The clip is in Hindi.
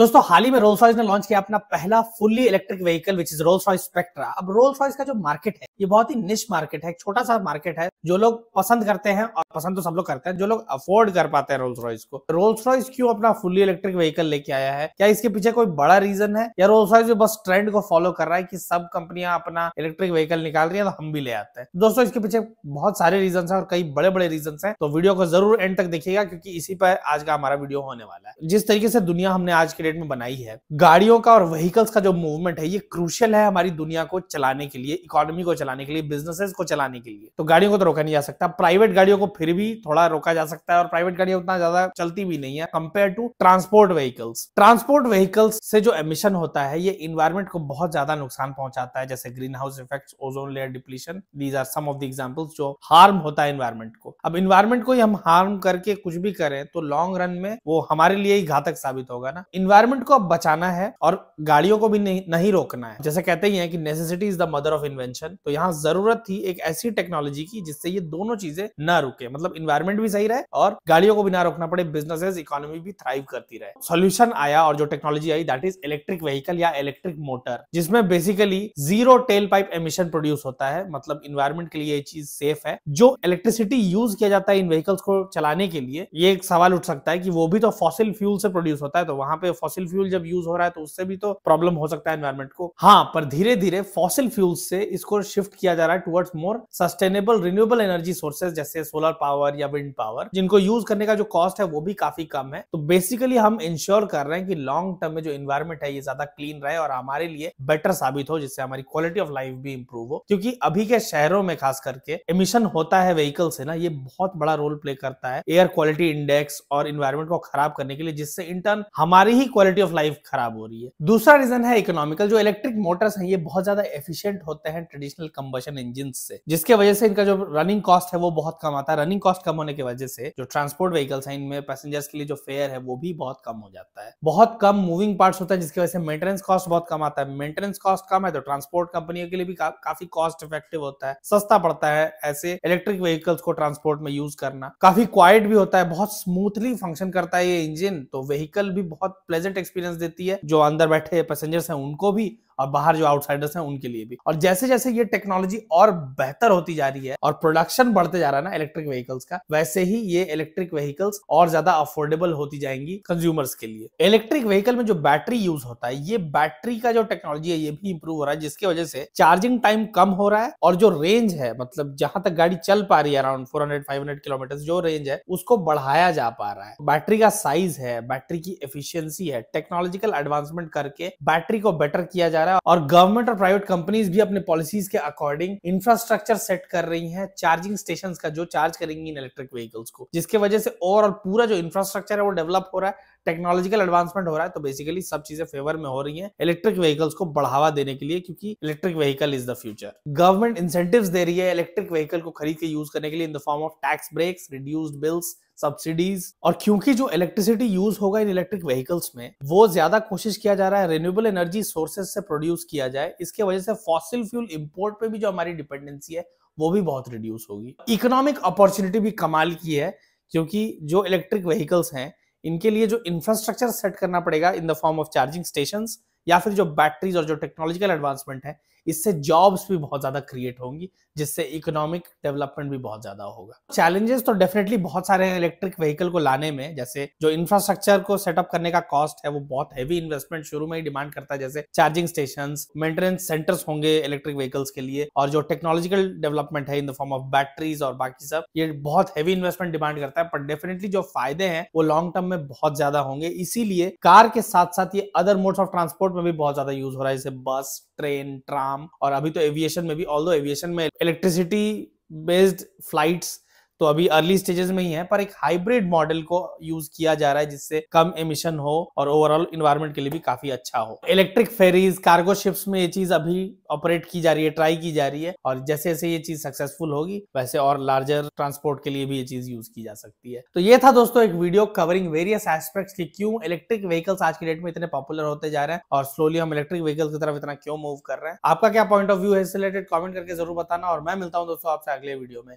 दोस्तों हाल ही में रोल्स रॉयस ने लॉन्च किया अपना पहला fully electric vehicle which is Rolls Royce Spectra अब रोल्स रॉयस का जो मार्केट है ये बहुत ही निश मार्केट है छोटा सा मार्केट है जो लोग पसंद करते हैं और पसंद तो सब लोग करते हैं जो लोग अफोर्ड कर पाते हैं रोल्स रॉयस को रोल्स रॉयस क्यों अपना फुल्ली इलेक्ट्रिक व्हीकल लेके आया है क्या इसके पीछे कोई बड़ा रीजन है या रोल्स रॉयस बस ट्रेंड को फॉलो कर रहा है कि सब कंपनियां अपना इलेक्ट्रिक व्हीकल निकाल रही है तो हम भी ले आते हैं दोस्तों इसके पीछे बहुत सारे रीजन है और कई बड़े बड़े रीजन है तो वीडियो को जरूर एंड तक देखिएगा क्योंकि इसी पर आज का हमारा वीडियो होने वाला है जिस तरीके से दुनिया हमने आज के डेट में बनाई है गाड़ियों का और व्हीकल्स का जो मूवमेंट है ये क्रूशियल है हमारी दुनिया को चलाने के लिए इकोनॉमी को चलाने के लिए बिजनेसेस को चलाने के लिए तो गाड़ियों को तो रोका नहीं जा सकता प्राइवेट गाड़ियों को फिर भी थोड़ा रोका जा सकता है और प्राइवेट गाड़ियां उतना ज्यादा चलती भी नहीं है compare to transport vehicles transport vehicles से जो एमिशन होता है ये इन्वायरमेंट को बहुत ज्यादा नुकसान पहुंचाता है जैसे greenhouse effect ozone layer depletion these are some of the examples जो हार्म होता है इन्वायरमेंट को अब इन्वायरमेंट को ही हम हार्म करके कुछ भी करें तो लॉन्ग रन में वो हमारे लिए ही घातक साबित होगा ना इन्वायरमेंट को अब बचाना है और गाड़ियों को भी नहीं, नहीं रोकना है जैसे कहते ही है कि necessity is the mother of invention तो यहाँ जरूरत थी एक ऐसी टेक्नोलॉजी की जिस जिससे ये दोनों चीजें ना रुके मतलब इन्वायरमेंट भी सही रहे और गाड़ियों को भी ना रोकना पड़े बिजनेसेस इकोनॉमी भी थ्राइव करती रहे सोल्यूशन आया और जो टेक्नोलॉजी आई दैट इज इलेक्ट्रिक व्हीकल या इलेक्ट्रिक मोटर जिसमें basically zero tailpipe emission produce होता है मतलब इन्वायरमेंट के लिए ये चीज सेफ है जो इलेक्ट्रिसिटी यूज किया जाता है इन व्हीकल्स को चलाने के लिए ये एक सवाल उठ सकता है कि वो भी तो फॉसिल फ्यूल से प्रोड्यूस होता है तो वहां पे फॉसिल फ्यूल जब यूज हो रहा है तो उससे भी तो प्रॉब्लम हो सकता है एनवायरमेंट को हाँ पर धीरे धीरे फॉसिल फ्यूल से इसको शिफ्ट किया जा रहा है towards more sustainable renewable renewable energy sources जैसे सोलर पावर या विंड पावर जिनको यूज करने का जो कॉस्ट है वो भी काफी कम है तो बेसिकली हम इंश्योर कर रहे हैं कि लॉन्ग टर्म में जो इन्वायरमेंट है ये ज्यादा क्लीन रहे और हमारे लिए बेटर साबित हो जिससे हमारी क्वालिटी ऑफ लाइफ भी इंप्रूव हो क्योंकि अभी के शहरों में खास करके एमिशन होता है व्हीकल से ना ये बहुत बड़ा रोल प्ले करता है एयर क्वालिटी इंडेक्स और इन्वायरमेंट को खराब करने के लिए जिससे इंटर्न हमारी ही क्वालिटी ऑफ लाइफ खराब हो रही है दूसरा रीजन है इकोनॉमिकल जो इलेक्ट्रिक मोटर्स हैं ये बहुत ज्यादा एफिशिएंट होते हैं ट्रेडिशनल कंबशन इंजिन से जिसके वजह से इनका जो रनिंग कॉस्ट है वो बहुत कम आता है रनिंग कॉस्ट कम होने की वजह से जो ट्रांसपोर्ट व्हीकल्स है इनमें पैसेंजर्स के लिए जो फेयर है वो भी बहुत कम हो जाता है बहुत कम मूविंग पार्ट होता है जिसकी वजह से मेंटेनेंस कॉस्ट बहुत कम आता है मेंटेनेंस कॉस्ट कम है तो ट्रांसपोर्ट कंपनियों के लिए भी का, काफी कॉस्ट इफेक्टिव होता है सस्ता पड़ता है ऐसे इलेक्ट्रिक व्हीकल्स को ट्रांसपोर्ट में यूज करना काफी क्वाइट भी होता है बहुत स्मूथली फंक्शन करता है ये इंजन तो व्हीकल भी बहुत प्लेजेंट एक्सपीरियंस देती है जो अंदर बैठे पैसेंजर्स हैं उनको भी और बाहर जो आउटसाइडर्स हैं उनके लिए भी और जैसे जैसे ये टेक्नोलॉजी और बेहतर होती जा रही है और प्रोडक्शन बढ़ते जा रहा है ना इलेक्ट्रिक व्हीकल्स का वैसे ही ये इलेक्ट्रिक व्हीकल्स और ज्यादा अफोर्डेबल होती जाएंगी कंज्यूमर्स के लिए इलेक्ट्रिक व्हीकल में जो बैटरी यूज होता है ये बैटरी का जो टेक्नोलॉजी है ये भी इंप्रूव हो रहा है जिसकी वजह से चार्जिंग टाइम कम हो रहा है और जो रेंज है मतलब जहां तक गाड़ी चल पा रही है around four hundred five hundred kilometre जो रेंज है उसको बढ़ाया जा पा रहा है बैटरी का साइज है बैटरी की एफिशियंसी है टेक्नोलॉजिकल एडवांसमेंट करके बैटरी को बेटर किया जा रहा है रहा है और गवर्नमेंट और प्राइवेट कंपनीज भी अपने पॉलिसीज के अकॉर्डिंग इंफ्रास्ट्रक्चर सेट कर रही है चार्जिंग स्टेशन का जो चार्ज करेंगी इन इलेक्ट्रिक व्हीकल्स को जिसके वजह से ओवरऑल पूरा जो इंफ्रास्ट्रक्चर है वो डेवलप हो रहा है टेक्नोलॉजिकल एडवांसमेंट हो रहा है तो बेसिकली सब चीजें फेवर में हो रही है इलेक्ट्रिक व्हीकल्स को बढ़ावा देने के लिए क्योंकि electric vehicle is the future government incentive दे रही है इलेक्ट्रिक व्हीकल को खरीद के यूज करने के लिए in the form of tax breaks reduced bills subsidies और क्योंकि जो इलेक्ट्रिसिटी यूज होगा इन इलेक्ट्रिक व्हीकल्स में वो ज्यादा कोशिश किया जा रहा है रिन्यूएबल एनर्जी सोर्सेज से प्रोड्यूस किया जाए इसके वजह से फॉसिल फ्यूल इम्पोर्ट पे भी जो हमारी डिपेंडेंसी है वो भी बहुत रिड्यूस होगी इकोनॉमिक अपॉर्चुनिटी भी कमाल की है क्योंकि जो इलेक्ट्रिक व्हीकल्स हैं इनके लिए जो इंफ्रास्ट्रक्चर सेट करना पड़ेगा in the form of charging station या फिर जो बैटरीज और जो टेक्नोलॉजिकल एडवांसमेंट है इससे जॉब्स भी बहुत ज्यादा क्रिएट होंगी जिससे इकोनॉमिक डेवलपमेंट भी बहुत ज्यादा होगा चैलेंजेस तो डेफिनेटली बहुत सारे हैं इलेक्ट्रिक व्हीकल को लाने में जैसे जो इंफ्रास्ट्रक्चर को सेटअप करने का कॉस्ट है वो बहुत हैवी इन्वेस्टमेंट शुरू में ही डिमांड करता है जैसे चार्जिंग स्टेशन मेंटेनेंस सेंटर्स होंगे इलेक्ट्रिक व्हीकल्स के लिए और जो टेक्नोलॉजिकल डेवलपमेंट है in the form of batteries और बाकी सब ये बहुत हैवी इन्वेस्टमेंट डिमांड करता है पर डेफिनेटली जो फायदे हैं वो लॉन्ग टर्म में बहुत ज्यादा होंगे इसीलिए कार के साथ साथ ये अदर मोड्स ऑफ ट्रांसपोर्ट में भी बहुत ज्यादा यूज हो रहा है जैसे बस ट्रेन ट्राम और अभी तो एविएशन में भी ऑल एविएशन में इलेक्ट्रिसिटी बेस्ड फ्लाइट्स तो अभी अर्ली स्टेजेस में ही है पर एक हाइब्रिड मॉडल को यूज किया जा रहा है जिससे कम एमिशन हो और ओवरऑल इन्वायरमेंट के लिए भी काफी अच्छा हो इलेक्ट्रिक फेरीज कार्गो शिप्स में ये चीज अभी ऑपरेट की जा रही है ट्राई की जा रही है और जैसे जैसे ये चीज सक्सेसफुल होगी वैसे और लार्जर ट्रांसपोर्ट के लिए भी ये चीज यूज की जा सकती है तो ये था दोस्तों एक वीडियो कवरिंग वेरियस एस्पेक्ट्स की क्यों इलेक्ट्रिक व्हीकल्स आज के डेट में इतने पॉपुलर होते जा रहे हैं और स्लोली हम इलेक्ट्रिक व्हीकल्स की तरफ इतना क्यों मूव कर रहे हैं आपका क्या पॉइंट ऑफ व्यू है इससे रिलेटेड कमेंट करके जरूर बताना और मैं मिलता हूँ दोस्तों आपसे अगले वीडियो में